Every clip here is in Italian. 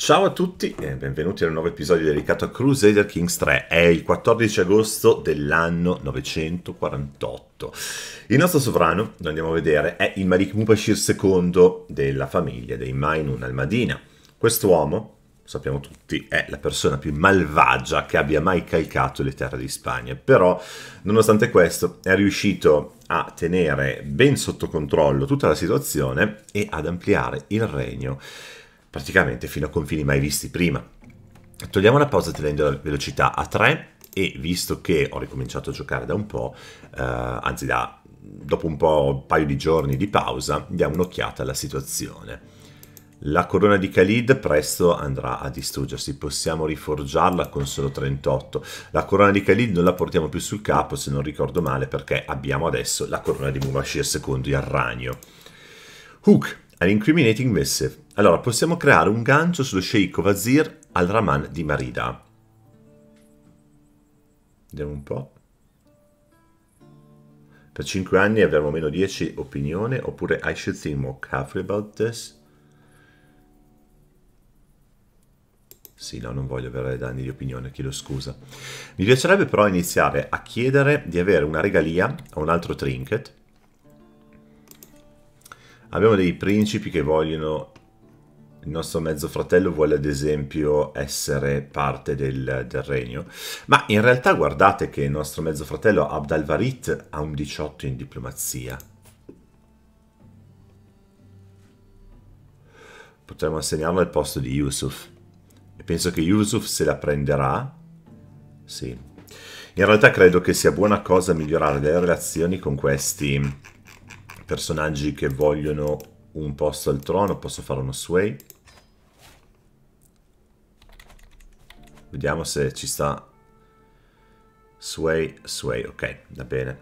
Ciao a tutti e benvenuti al nuovo episodio dedicato a Crusader Kings 3. È il 14 agosto dell'anno 948. Il nostro sovrano, lo andiamo a vedere, è il Malik Mubashir II della famiglia dei Mainun al-Madina. Quest'uomo, sappiamo tutti, è la persona più malvagia che abbia mai calcato le terre di Spagna. Però, nonostante questo, è riuscito a tenere ben sotto controllo tutta la situazione e ad ampliare il regno praticamente fino a confini mai visti prima. Togliamo una pausa tenendo la velocità a 3 e visto che ho ricominciato a giocare da un po', eh, anzi da dopo un po' un paio di giorni di pausa, diamo un'occhiata alla situazione. La corona di Khalid presto andrà a distruggersi, possiamo riforgiarla con solo 38. La corona di Khalid non la portiamo più sul capo, se non ricordo male, perché abbiamo adesso la corona di Mubashir II, il ragno. Hook All'incriminating missive. Allora, possiamo creare un gancio sullo sceicco Vazir al-Rahman di Marida. Vediamo un po'. Per 5 anni avremo meno 10 opinione, oppure I should think more carefully about this. Sì, no, non voglio avere danni di opinione, chiedo scusa. Mi piacerebbe però iniziare a chiedere di avere una regalia o un altro trinket Abbiamo dei principi che vogliono... Il nostro mezzo fratello vuole ad esempio essere parte del, del regno. Ma in realtà guardate che il nostro mezzo fratello Abd al-Varit ha un 18 in diplomazia. Potremmo assegnarlo al posto di Yusuf. E penso che Yusuf se la prenderà. Sì. In realtà credo che sia buona cosa migliorare le relazioni con questi personaggi che vogliono un posto al trono, posso fare uno sway. Vediamo se ci sta sway, sway, ok, va bene.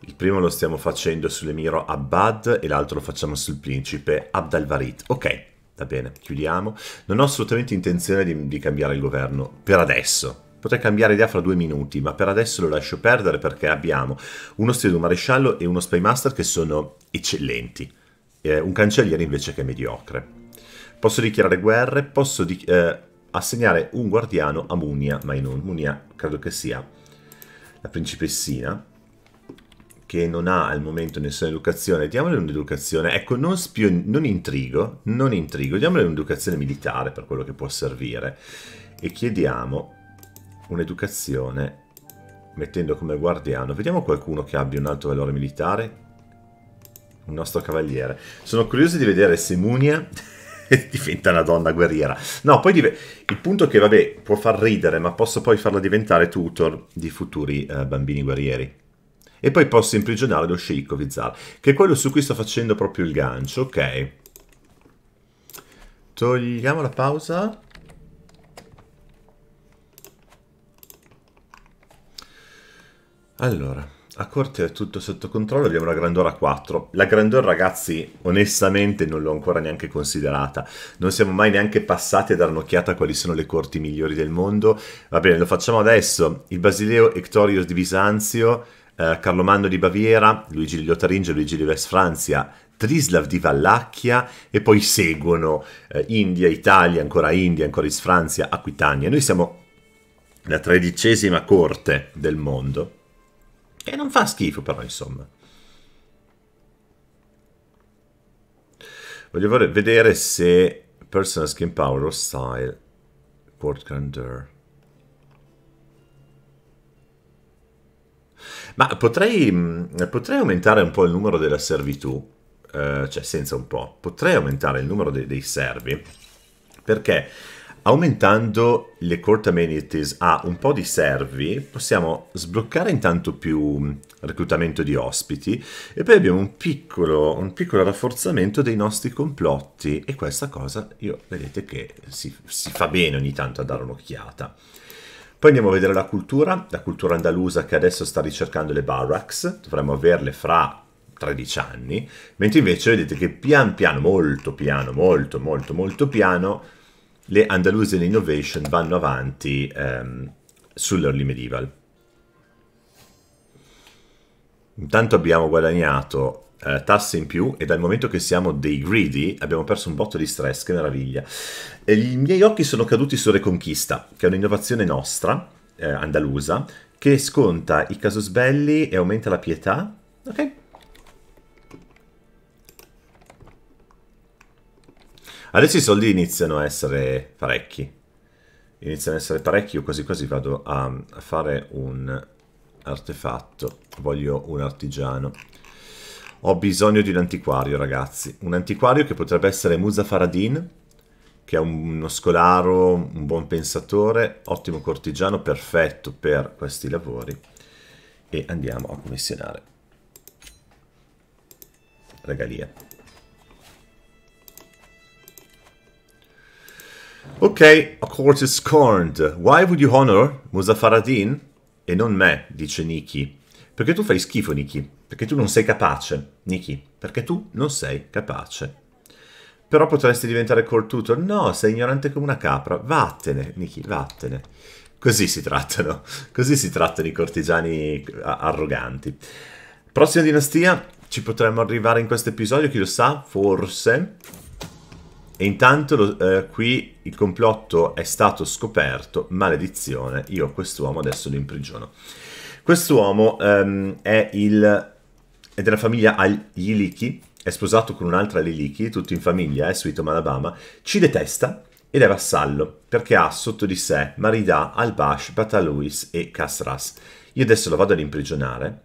Il primo lo stiamo facendo sull'emiro Abad e l'altro lo facciamo sul principe Abdalvarit. Ok, va bene, chiudiamo. Non ho assolutamente intenzione di, di cambiare il governo, per adesso, Potrei cambiare idea fra due minuti, ma per adesso lo lascio perdere perché abbiamo uno Steel Maresciallo e uno Spymaster che sono eccellenti, eh, un Cancelliere invece che mediocre. Posso dichiarare guerre, posso di eh, assegnare un Guardiano a Munia, ma in un Munia credo che sia la principessina, che non ha al momento nessuna educazione, diamole un'educazione, ecco, non, non intrigo, non intrigo, diamole un'educazione militare per quello che può servire e chiediamo un'educazione mettendo come guardiano. Vediamo qualcuno che abbia un alto valore militare. Un nostro cavaliere. Sono curioso di vedere se Munia diventa una donna guerriera. No, poi il punto è che, vabbè, può far ridere, ma posso poi farla diventare tutor di futuri eh, bambini guerrieri. E poi posso imprigionare lo sceicco Vizar, che è quello su cui sto facendo proprio il gancio, ok. Togliamo la pausa. Allora, a corte è tutto sotto controllo, abbiamo la Grandora 4. La Grandora, ragazzi, onestamente non l'ho ancora neanche considerata. Non siamo mai neanche passati a dare un'occhiata a quali sono le corti migliori del mondo. Va bene, lo facciamo adesso. Il Basileo Ectorius di Bisanzio, eh, Carlomagno di Baviera, Luigi di Lotaringia, Luigi di Vestfrancia, Trislav di Vallacchia e poi seguono eh, India, Italia, ancora India, ancora Isfranzia, Aquitania. Noi siamo la tredicesima corte del mondo che non fa schifo però, insomma. Voglio vedere se personal skin power o style Quart Grandeur. Ma potrei, mm, potrei, aumentare un po' il numero della servitù, eh, cioè senza un po', potrei aumentare il numero de dei servi, perché Aumentando le court amenities a un po' di servi, possiamo sbloccare intanto più mm, reclutamento di ospiti e poi abbiamo un piccolo, un piccolo rafforzamento dei nostri complotti e questa cosa, io vedete che si, si fa bene ogni tanto a dare un'occhiata. Poi andiamo a vedere la cultura, la cultura andalusa che adesso sta ricercando le barracks, dovremmo averle fra 13 anni, mentre invece vedete che pian piano, molto piano, molto molto molto piano, le Andalusian Innovation vanno avanti ehm, sull'early medieval. Intanto abbiamo guadagnato eh, tasse in più e dal momento che siamo dei greedy abbiamo perso un botto di stress, che meraviglia. E I miei occhi sono caduti su Reconquista, che è un'innovazione nostra, eh, andalusa, che sconta i casus belli e aumenta la pietà. Ok, Adesso i soldi iniziano a essere parecchi. Iniziano a essere parecchi, io quasi quasi vado a, a fare un artefatto. Voglio un artigiano. Ho bisogno di un antiquario, ragazzi. Un antiquario che potrebbe essere Musa Faradin, che è uno scolaro, un buon pensatore, ottimo cortigiano, perfetto per questi lavori. E andiamo a commissionare. Regalia. Ok, a court is scorned. Why would you honor Muzaffar ad e non me, dice Nikki. Perché tu fai schifo, Nikki. Perché tu non sei capace, Nikki. Perché tu non sei capace. Però potresti diventare court tutor. No, sei ignorante come una capra. Vattene, Niki, vattene. Così si trattano. Così si trattano i cortigiani arroganti. Prossima dinastia. Ci potremmo arrivare in questo episodio, chi lo sa, forse. E intanto lo, eh, qui il complotto è stato scoperto, maledizione, io quest'uomo adesso lo imprigiono. Quest'uomo ehm, è, il, è della famiglia Al-Yiliki, è sposato con un'altra Liliki, tutto in famiglia, è eh, suito Malabama, ci detesta ed è vassallo, perché ha sotto di sé Marida, Al-Bash, Bataluis e Kasras. Io adesso lo vado ad imprigionare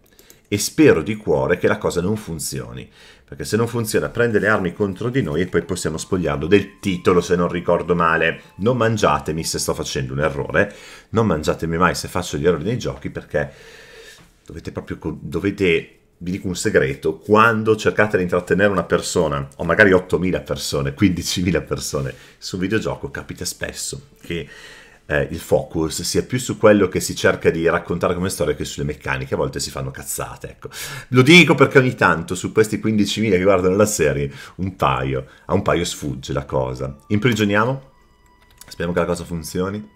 e spero di cuore che la cosa non funzioni, perché se non funziona prende le armi contro di noi e poi possiamo spogliarlo del titolo se non ricordo male. Non mangiatemi se sto facendo un errore, non mangiatemi mai se faccio gli errori nei giochi perché dovete proprio... dovete vi dico un segreto, quando cercate di intrattenere una persona, o magari 8.000 persone, 15.000 persone, su un videogioco capita spesso che eh, il focus sia più su quello che si cerca di raccontare come storia che sulle meccaniche, a volte si fanno cazzate, ecco. Lo dico perché ogni tanto su questi 15.000 che guardano la serie, un paio, a un paio sfugge la cosa. Imprigioniamo? Speriamo che la cosa funzioni.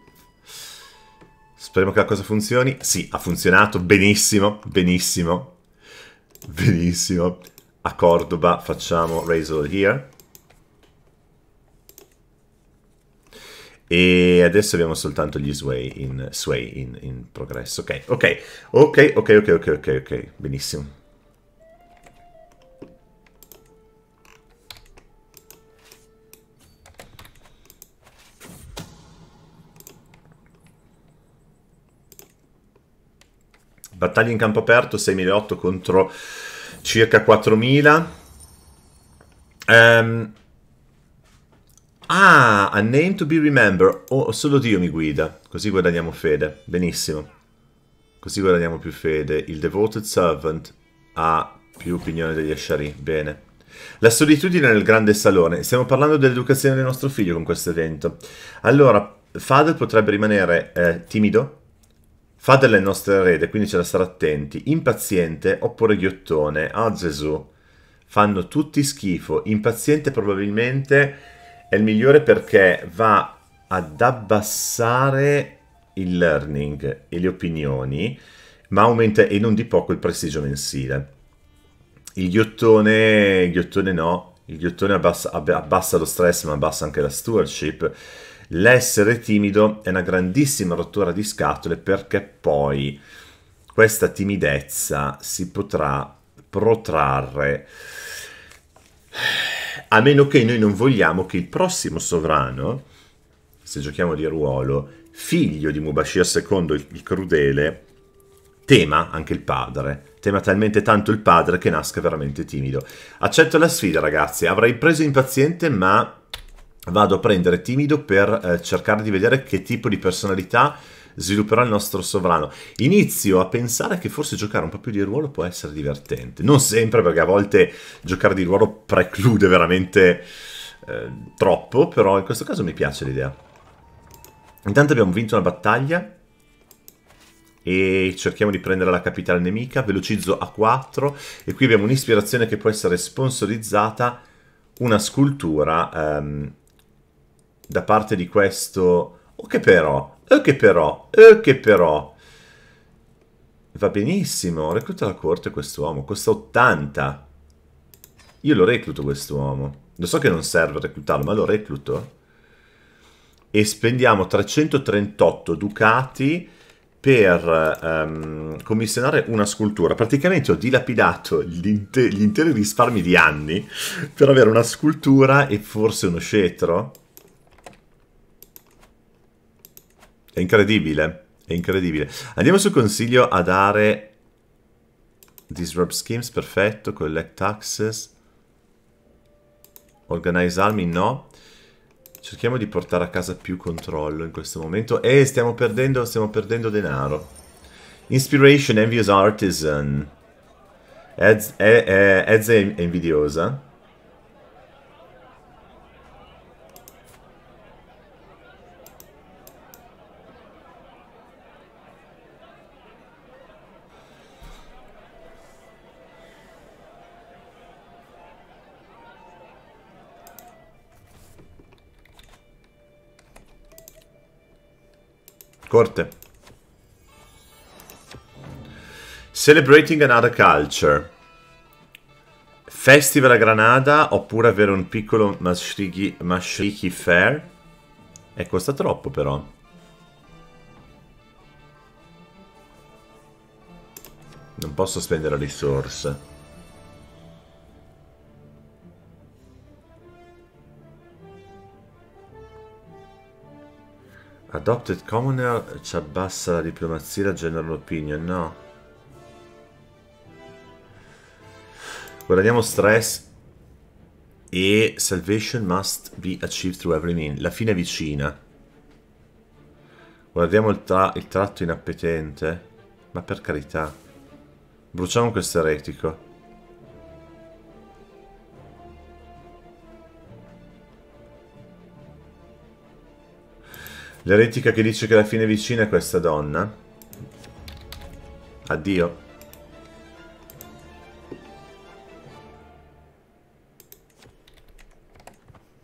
Speriamo che la cosa funzioni. Sì, ha funzionato benissimo, benissimo, benissimo. A Cordoba facciamo Razor Here. E adesso abbiamo soltanto gli sway in, sway in, in progresso. Ok, ok, ok, ok, ok, ok, ok, ok, benissimo. Battaglia in campo aperto, 6.800 contro circa 4.000. Um, ehm, a name to be remembered. Oh, solo Dio mi guida. Così guadagniamo fede. Benissimo. Così guadagniamo più fede. Il devoted servant ha più opinione degli Ashari. Bene. La solitudine nel grande salone. Stiamo parlando dell'educazione del nostro figlio con questo evento. Allora, Fadel potrebbe rimanere eh, timido. Fadel è il nostro erede, quindi c'è da stare attenti. Impaziente oppure ghiottone. Ah, Gesù. Fanno tutti schifo. Impaziente probabilmente è il migliore perché va ad abbassare il learning e le opinioni, ma aumenta e non di poco il prestigio mensile. Il ghiottone, il ghiottone no, il ghiottone abbassa, abbassa lo stress ma abbassa anche la stewardship. L'essere timido è una grandissima rottura di scatole perché poi questa timidezza si potrà protrarre a meno che noi non vogliamo che il prossimo sovrano, se giochiamo di ruolo, figlio di Mubashir II il crudele, tema anche il padre. Tema talmente tanto il padre che nasca veramente timido. Accetto la sfida, ragazzi. Avrei preso impaziente, ma vado a prendere timido per eh, cercare di vedere che tipo di personalità svilupperà il nostro sovrano. Inizio a pensare che forse giocare un po' più di ruolo può essere divertente. Non sempre, perché a volte giocare di ruolo preclude veramente eh, troppo, però in questo caso mi piace l'idea. Intanto abbiamo vinto una battaglia e cerchiamo di prendere la capitale nemica, velocizzo a 4 e qui abbiamo un'ispirazione che può essere sponsorizzata, una scultura um, da parte di questo... O okay, che però, e che però, e che però. Va benissimo, recluta la corte quest'uomo, costa 80. Io lo recluto quest'uomo. Lo so che non serve reclutarlo, ma lo recluto. E spendiamo 338 ducati per um, commissionare una scultura. Praticamente ho dilapidato gli, inter gli interi risparmi di anni per avere una scultura e forse uno scettro. È incredibile, è incredibile. Andiamo sul consiglio a dare Disrupt Schemes, perfetto, Collect Access, Organize Army, no. Cerchiamo di portare a casa più controllo in questo momento. E stiamo perdendo, stiamo perdendo denaro. Inspiration, Envious Artisan. Ed, è, è, è, è invidiosa. corte. Celebrating another culture. Festival a Granada oppure avere un piccolo Mashriki, Fair. E costa troppo però. Non posso spendere risorse. Adopted Commoner ci abbassa la diplomazia e la general opinion, no? Guardiamo stress e salvation must be achieved through every means. La fine è vicina. Guardiamo il, tra il tratto inappetente. Ma per carità. Bruciamo questo eretico. L'eretica che dice che la fine è vicina è questa donna. Addio.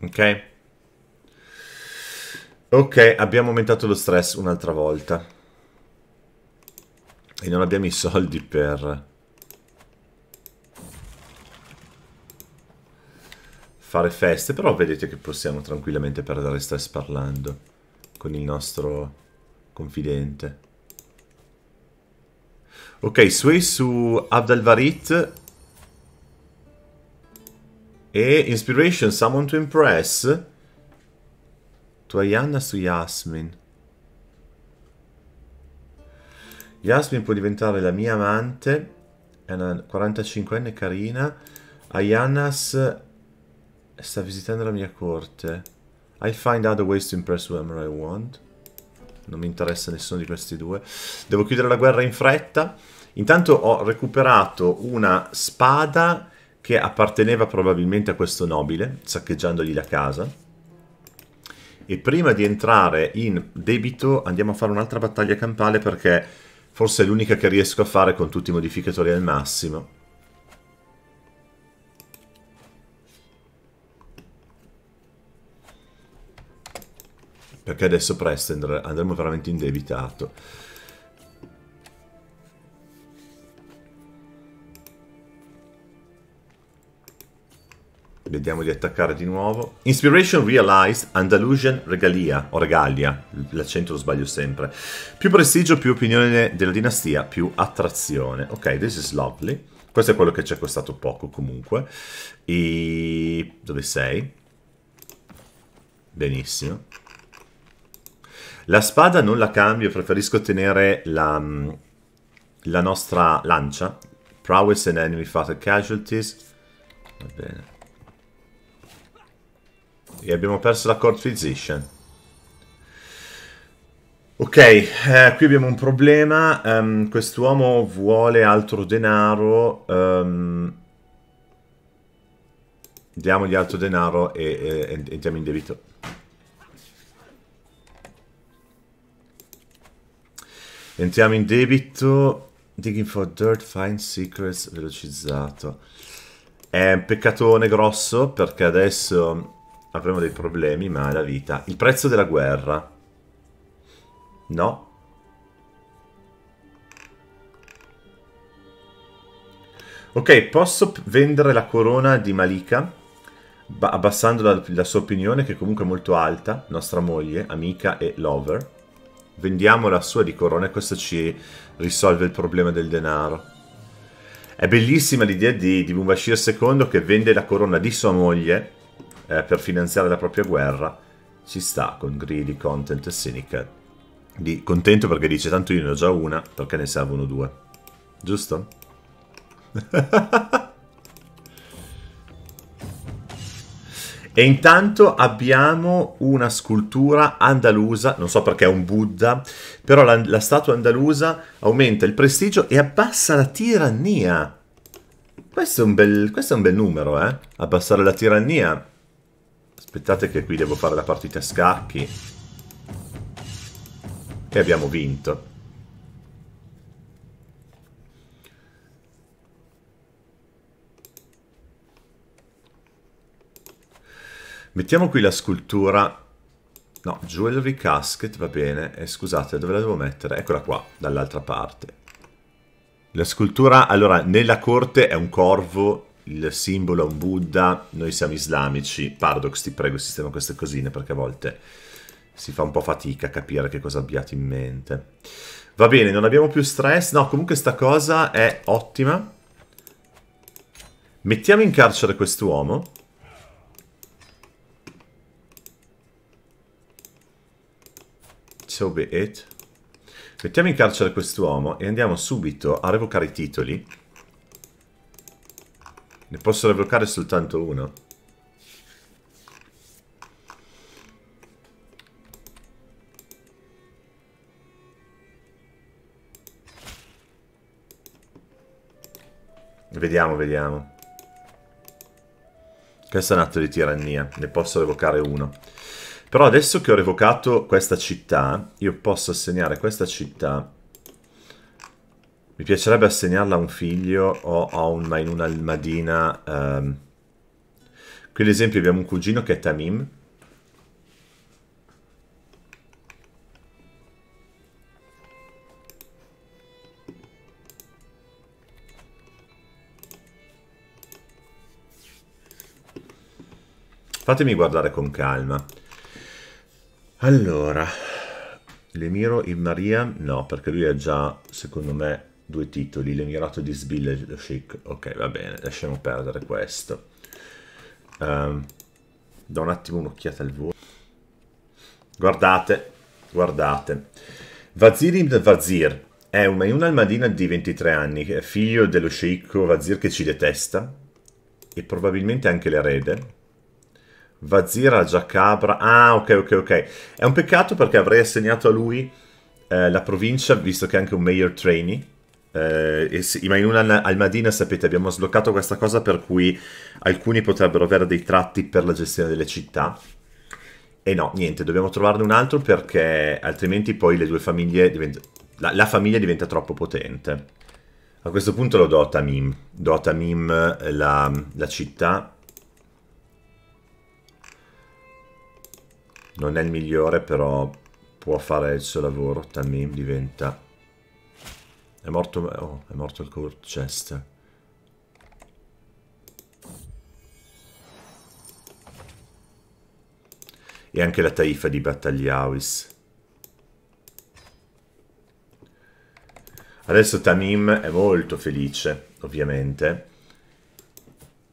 Ok. Ok, abbiamo aumentato lo stress un'altra volta. E non abbiamo i soldi per... fare feste, però vedete che possiamo tranquillamente perdere stress parlando con il nostro confidente. Ok, Sway su Abdalvarit. E Inspiration, Summon to Impress. Tuayanna su Yasmin. Yasmin può diventare la mia amante. È una 45enne carina. Ayanas sta visitando la mia corte. I find other ways to impress whoever I want. Non mi interessa nessuno di questi due. Devo chiudere la guerra in fretta. Intanto ho recuperato una spada che apparteneva probabilmente a questo nobile, saccheggiandogli la casa. E prima di entrare in debito andiamo a fare un'altra battaglia campale perché forse è l'unica che riesco a fare con tutti i modificatori al massimo. Perché adesso presto andremo veramente indebitato. Vediamo di attaccare di nuovo. Inspiration Realized Andalusian Regalia, o Regalia, l'accento lo sbaglio sempre. Più prestigio, più opinione della dinastia, più attrazione. Ok, this is lovely. Questo è quello che ci ha costato poco comunque. E... Dove sei? Benissimo. La spada non la cambio, preferisco tenere la, mm, la nostra lancia. Prowess and enemy fatal casualties. Va bene. E abbiamo perso la court physician. Ok, eh, qui abbiamo un problema. Um, Quest'uomo vuole altro denaro. Um, ehm, diamogli altro denaro e, e, e entriamo in debito. Entriamo in debito. Digging for Dirt, Find Secrets, velocizzato. È un peccatone grosso perché adesso avremo dei problemi, ma è la vita. Il prezzo della guerra. No. Ok, posso vendere la corona di Malika, abbassando la, la sua opinione, che comunque è molto alta, nostra moglie, amica e lover vendiamo la sua di corona e questo ci risolve il problema del denaro. È bellissima l'idea di, di Mubashir II che vende la corona di sua moglie eh, per finanziare la propria guerra. Ci sta con Greedy Content e Syndicate. Di, contento perché dice tanto io ne ho già una, perché ne servono due. Giusto? E intanto abbiamo una scultura andalusa, non so perché è un Buddha, però la, la statua andalusa aumenta il prestigio e abbassa la tirannia. Questo è un bel, questo è un bel numero, eh? Abbassare la tirannia. Aspettate che qui devo fare la partita a scacchi. E abbiamo vinto. Mettiamo qui la scultura, no, jewelry casket, va bene, eh, scusate, dove la devo mettere? Eccola qua, dall'altra parte. La scultura, allora, nella corte è un corvo, il simbolo è un Buddha, noi siamo islamici. Paradox, ti prego, sistema queste cosine, perché a volte si fa un po' fatica a capire che cosa abbiate in mente. Va bene, non abbiamo più stress. No, comunque sta cosa è ottima. Mettiamo in carcere quest'uomo. so be it. Mettiamo in carcere quest'uomo e andiamo subito a revocare i titoli. Ne posso revocare soltanto uno. Vediamo, vediamo. Questo è un atto di tirannia. Ne posso revocare uno. Però adesso che ho revocato questa città, io posso assegnare questa città. Mi piacerebbe assegnarla a un figlio o a un, in un'almadina. Um. Qui ad esempio abbiamo un cugino che è Tamim. Fatemi guardare con calma. Allora, Lemiro in Maria? No, perché lui ha già, secondo me, due titoli, l'Emirato di Sbille e lo Sheikh. Ok, va bene, lasciamo perdere questo. Um, do un attimo un'occhiata al volo. Guardate, guardate. Vazir ibn Vazir è un Maiun al-Madina di 23 anni, figlio dello sceicco Vazir che ci detesta e probabilmente anche l'erede Vazira, Giacabra. Ah, ok, ok, ok. È un peccato perché avrei assegnato a lui eh, la provincia, visto che è anche un mayor trainee. Eh, sì, ma in una Almadina, sapete, abbiamo sbloccato questa cosa per cui alcuni potrebbero avere dei tratti per la gestione delle città. E no, niente, dobbiamo trovarne un altro perché altrimenti poi le due famiglie diventano... La, la, famiglia diventa troppo potente. A questo punto lo do a Tamim. Do a Tamim eh, la, la città non è il migliore però può fare il suo lavoro Tamim diventa è morto oh, è morto il court chest e anche la taifa di Battagliawis adesso Tamim è molto felice ovviamente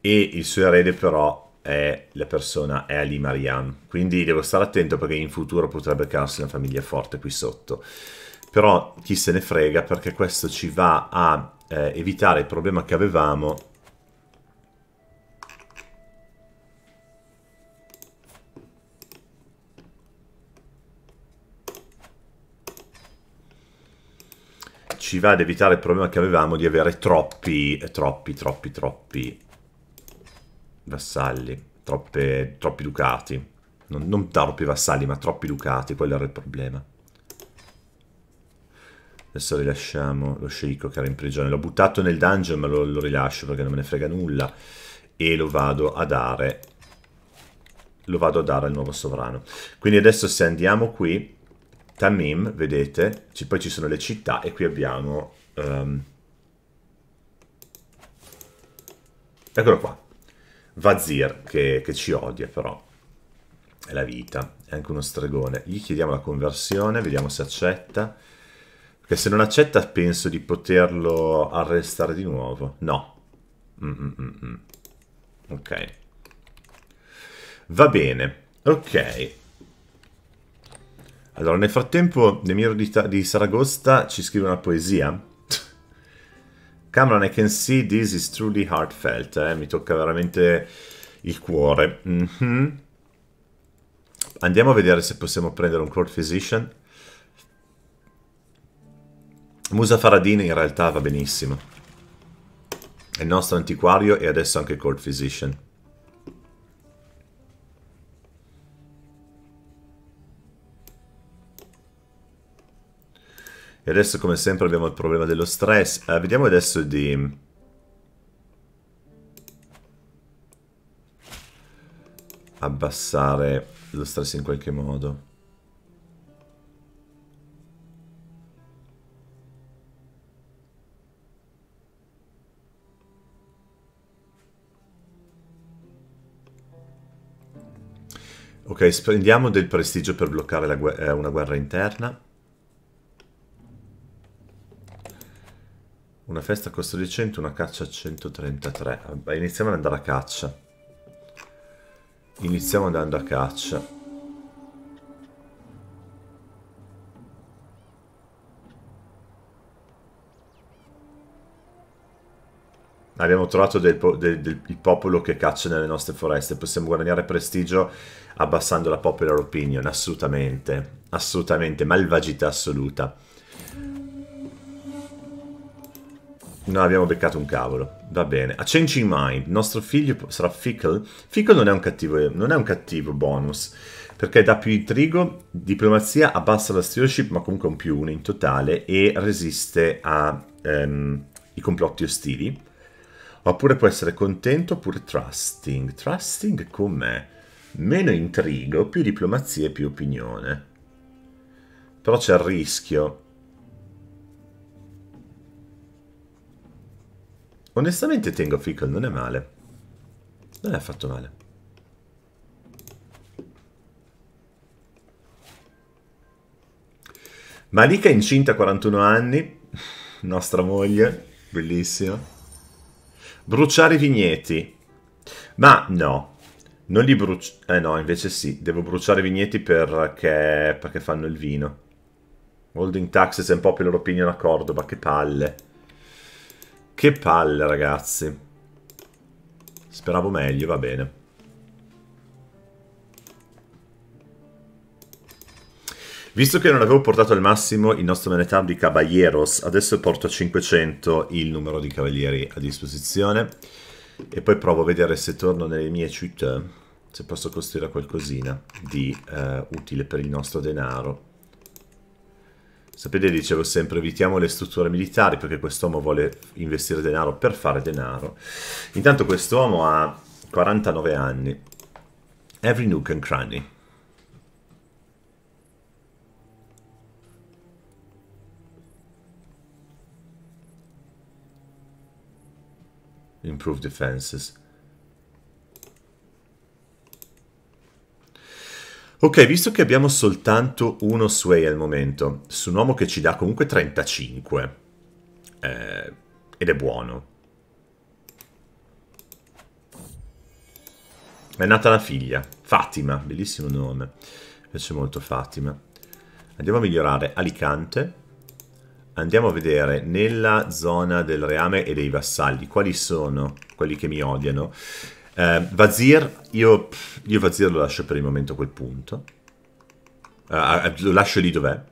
e il suo erede però è la persona è Ali Mariam, quindi devo stare attento perché in futuro potrebbe crearsi una famiglia forte qui sotto. Però chi se ne frega perché questo ci va a eh, evitare il problema che avevamo ci va ad evitare il problema che avevamo di avere troppi, troppi, troppi, troppi vassalli, troppe, troppi ducati. Non, non troppi vassalli, ma troppi ducati, quello era il problema. Adesso rilasciamo lo sceicco che era in prigione. L'ho buttato nel dungeon, ma lo, lo rilascio perché non me ne frega nulla. E lo vado a dare lo vado a dare al nuovo sovrano. Quindi adesso se andiamo qui, Tamim, vedete, ci, poi ci sono le città e qui abbiamo... Um, eccolo qua. Vazir che, che ci odia però, è la vita, è anche uno stregone. Gli chiediamo la conversione, vediamo se accetta. Perché se non accetta penso di poterlo arrestare di nuovo. No. Mm -mm -mm. mm. Ok. Va bene. Ok. Allora, nel frattempo, Nemiro di, di Saragosta ci scrive una poesia Cameron, I can see this is truly heartfelt. Eh? Mi tocca veramente il cuore. Mm -hmm. Andiamo a vedere se possiamo prendere un Court Physician. Musa Faradin in realtà va benissimo. È il nostro antiquario e adesso anche Court Physician. E adesso come sempre abbiamo il problema dello stress. Eh, vediamo adesso di... Abbassare lo stress in qualche modo. Ok, spendiamo del prestigio per bloccare gu eh, una guerra interna. Una festa costa 100, una caccia 133. Vabbè, iniziamo ad andare a caccia. Iniziamo andando a caccia. Abbiamo trovato del, del, del, il popolo che caccia nelle nostre foreste. Possiamo guadagnare prestigio abbassando la popular opinion. Assolutamente. Assolutamente. Malvagità assoluta. non abbiamo beccato un cavolo. Va bene. A Changing Mind, il nostro figlio sarà Fickle. Fickle non è un cattivo, eh, non è un cattivo bonus, perché dà più intrigo, diplomazia, abbassa la stewardship, ma comunque un più 1 in totale, e resiste ai ehm, complotti ostili. Oppure può essere contento, oppure trusting. Trusting com'è? Meno intrigo, più diplomazia e più opinione. Però c'è il rischio Onestamente Tengo Fickle non è male. Non è affatto male. Malika è incinta, 41 anni. Nostra moglie. Bellissima. Bruciare i vigneti. Ma no. Non li brucio... Eh no, invece sì. Devo bruciare i vigneti perché... perché fanno il vino. Holding taxes è and popular opinion a Cordoba. Che palle. Che palle, ragazzi. Speravo meglio, va bene. Visto che non avevo portato al massimo il nostro manetab di Caballeros, adesso porto a 500 il numero di cavalieri a disposizione e poi provo a vedere se torno nelle mie città, se posso costruire qualcosina di uh, utile per il nostro denaro. Sapete, dicevo sempre, evitiamo le strutture militari perché quest'uomo vuole investire denaro per fare denaro. Intanto quest'uomo ha 49 anni. Every nook and cranny. Improve defenses. Ok, visto che abbiamo soltanto uno Sway al momento, su un uomo che ci dà comunque 35, eh, ed è buono. È nata la figlia, Fatima, bellissimo nome, mi piace molto Fatima. Andiamo a migliorare Alicante, andiamo a vedere nella zona del reame e dei vassalli quali sono quelli che mi odiano. Eh, Vazir, io, io Vazir lo lascio per il momento a quel punto. Eh, lo lascio lì dov'è.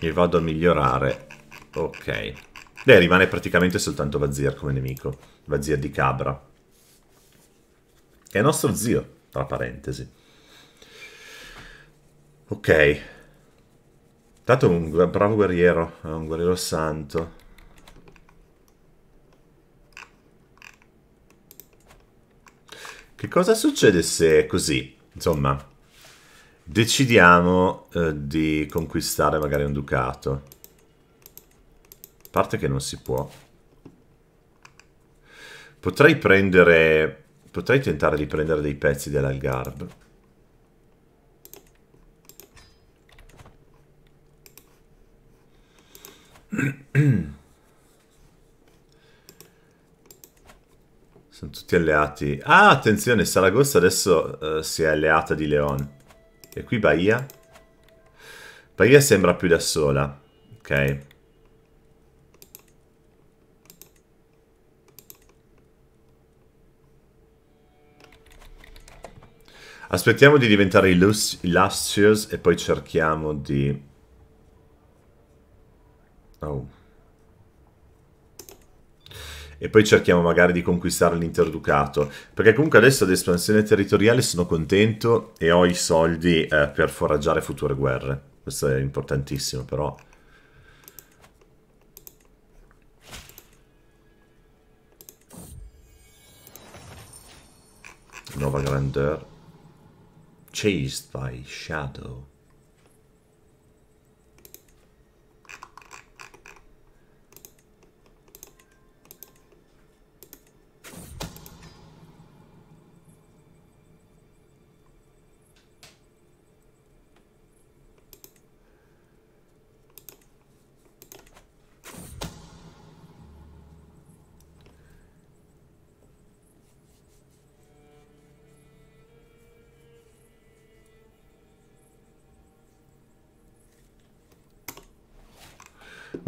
E vado a migliorare. Ok. Beh, rimane praticamente soltanto Vazir come nemico. Vazir di Cabra. Che è nostro zio, tra parentesi. Ok. Tanto è un bravo guerriero, è un guerriero santo. Che cosa succede se è così, insomma, decidiamo eh, di conquistare magari un ducato? A parte che non si può. Potrei prendere... Potrei tentare di prendere dei pezzi dell'Algarve. Sono tutti alleati. Ah, attenzione, Saragossa adesso eh, si è alleata di Leon. E qui Bahia? Bahia sembra più da sola. Ok. Aspettiamo di diventare illustrious e poi cerchiamo di Oh. E poi cerchiamo magari di conquistare l'intero ducato. Perché comunque adesso ad espansione territoriale sono contento e ho i soldi eh, per foraggiare future guerre. Questo è importantissimo però. Nova grandeur. Chased by Shadow.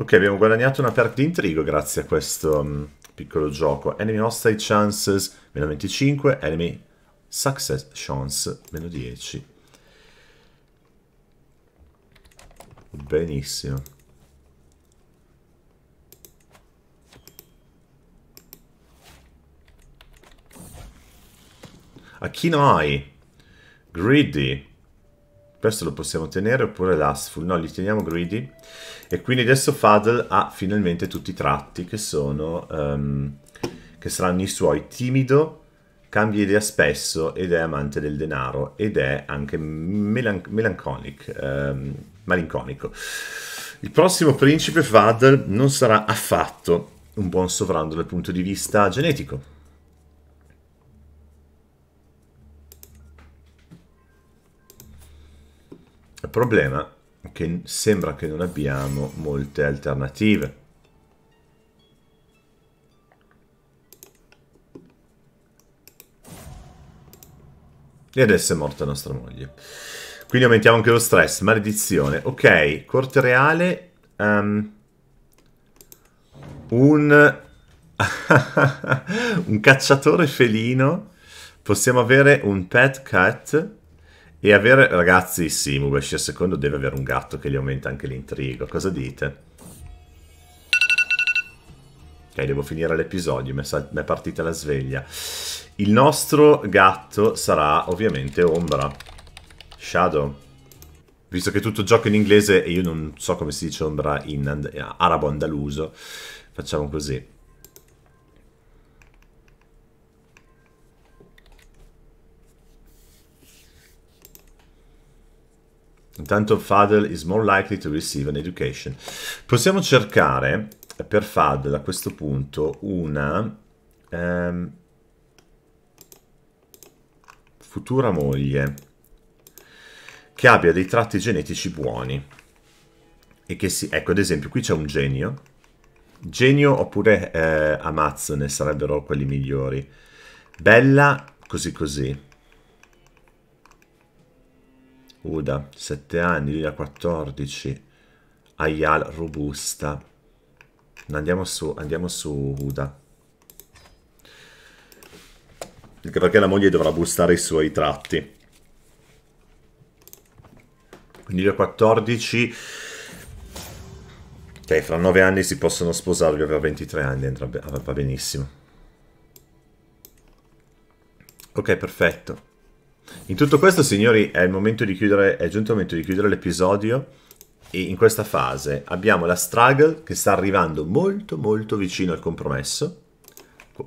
Ok, abbiamo guadagnato una perk di intrigo grazie a questo um, piccolo gioco. Enemy hostile chances, meno 25, enemy success chance, meno 10. Benissimo. A chi non hai? greedy, questo lo possiamo tenere oppure lustful, no li teniamo greedy. E quindi adesso Fadl ha finalmente tutti i tratti che sono... Um, che saranno i suoi timido, cambia idea spesso ed è amante del denaro ed è anche melan melanconic, ehm, malinconico. Il prossimo principe Fadl non sarà affatto un buon sovrano dal punto di vista genetico. Il problema che sembra che non abbiamo molte alternative. E adesso è morta nostra moglie. Quindi aumentiamo anche lo stress, maledizione. Ok, corte reale. Um, un... un cacciatore felino. Possiamo avere un pet cat. E avere, ragazzi, sì, Mubeshi al secondo deve avere un gatto che gli aumenta anche l'intrigo. Cosa dite? Ok, devo finire l'episodio, mi è partita la sveglia. Il nostro gatto sarà ovviamente Ombra. Shadow. Visto che tutto gioca in inglese e io non so come si dice Ombra in arabo-andaluso, facciamo così. Intanto Fadel is more likely to receive an education. Possiamo cercare per Fadel a questo punto una ehm, futura moglie che abbia dei tratti genetici buoni. E che si, ecco ad esempio qui c'è un genio. Genio oppure eh, Amaz sarebbero quelli migliori. Bella così così. Uda, 7 anni, Lilia 14, Ayal robusta. Andiamo su, andiamo su Uda. Anche perché la moglie dovrà bustare i suoi tratti. Quindi Lilia 14... Ok, fra 9 anni si possono sposare, lui aveva 23 anni, entra, va benissimo. Ok, perfetto. In tutto questo, signori, è, chiudere, è giunto il momento di chiudere l'episodio. E in questa fase abbiamo la struggle che sta arrivando molto molto vicino al compromesso.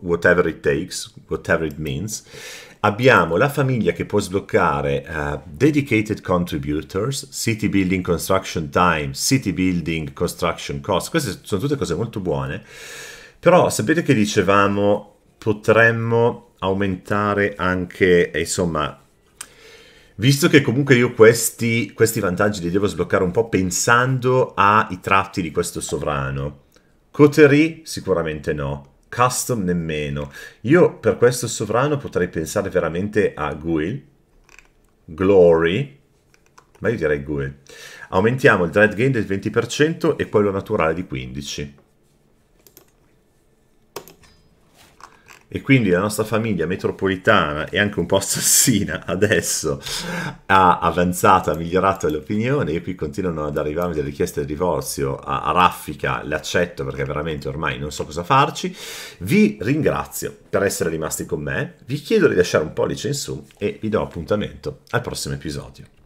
Whatever it takes, whatever it means. Abbiamo la famiglia che può sbloccare uh, Dedicated Contributors, City Building Construction Time, City Building Construction Cost. Queste sono tutte cose molto buone. Però sapete che dicevamo potremmo aumentare anche, insomma, Visto che comunque io questi, questi vantaggi li devo sbloccare un po' pensando ai tratti di questo sovrano. Coterie sicuramente no, custom nemmeno. Io per questo sovrano potrei pensare veramente a Guil, Glory, ma io direi Guil. Aumentiamo il dread gain del 20% e quello naturale di 15%. e quindi la nostra famiglia metropolitana e anche un po' assassina adesso ha avanzato, ha migliorato le opinioni e qui continuano ad arrivarmi delle richieste di divorzio a, a raffica, le accetto perché veramente ormai non so cosa farci. Vi ringrazio per essere rimasti con me, vi chiedo di lasciare un pollice in su e vi do appuntamento al prossimo episodio.